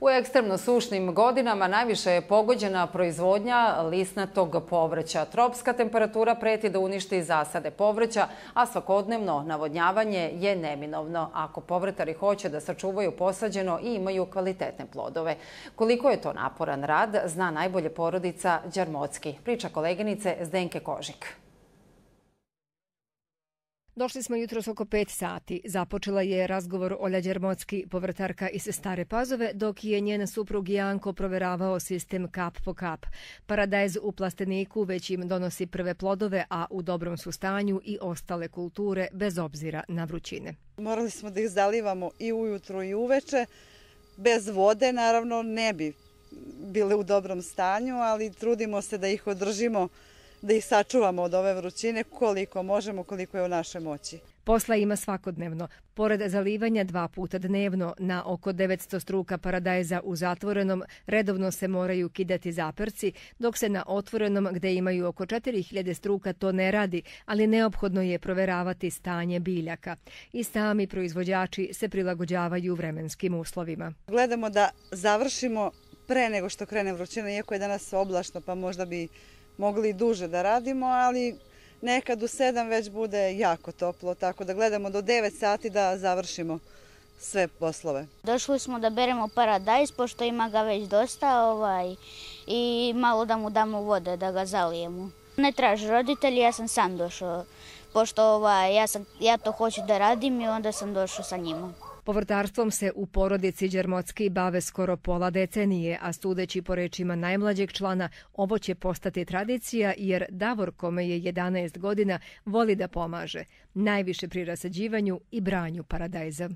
U ekstremno sušnim godinama najviše je pogođena proizvodnja lisnatog povrća. Tropska temperatura preti da uništi zasade povrća, a svakodnevno navodnjavanje je neminovno ako povrtari hoće da sačuvaju posađeno i imaju kvalitetne plodove. Koliko je to naporan rad, zna najbolje porodica Đarmocki. Priča koleginice Zdenke Kožik. Došli smo jutro s oko 5 sati. Započela je razgovor Olja Đermotski, povrtarka iz Stare Pazove, dok je njen suprug Janko proveravao sistem kap po kap. Paradajz u plasteniku već im donosi prve plodove, a u dobrom su stanju i ostale kulture bez obzira na vrućine. Morali smo da ih zalivamo i ujutro i uveče. Bez vode naravno ne bi bile u dobrom stanju, ali trudimo se da ih održimo učinom da ih sačuvamo od ove vrućine koliko možemo, koliko je u našoj moći. Posla ima svakodnevno. Pored zalivanja dva puta dnevno, na oko 900 struka paradajza u zatvorenom, redovno se moraju kidati zaperci, dok se na otvorenom, gde imaju oko 4000 struka, to ne radi, ali neophodno je proveravati stanje biljaka. I sami proizvođači se prilagođavaju vremenskim uslovima. Gledamo da završimo pre nego što krene vrućina, iako je danas oblašno, pa možda bi mogli duže da radimo, ali nekad u sedam već bude jako toplo, tako da gledamo do devet sati da završimo sve poslove. Došli smo da beremo paradajs, pošto ima ga već dosta ovaj, i malo da mu damo vode da ga zalijemo. Ne traži roditelji, ja sam sam došao, pošto ovaj, ja, sam, ja to hoću da radim i onda sam došao sa njima. Povrtarstvom se u porodici Đermocki bave skoro pola decenije, a sudeći po rečima najmlađeg člana, ovo će postati tradicija jer Davor, kome je 11 godina, voli da pomaže. Najviše pri rasađivanju i branju paradajza.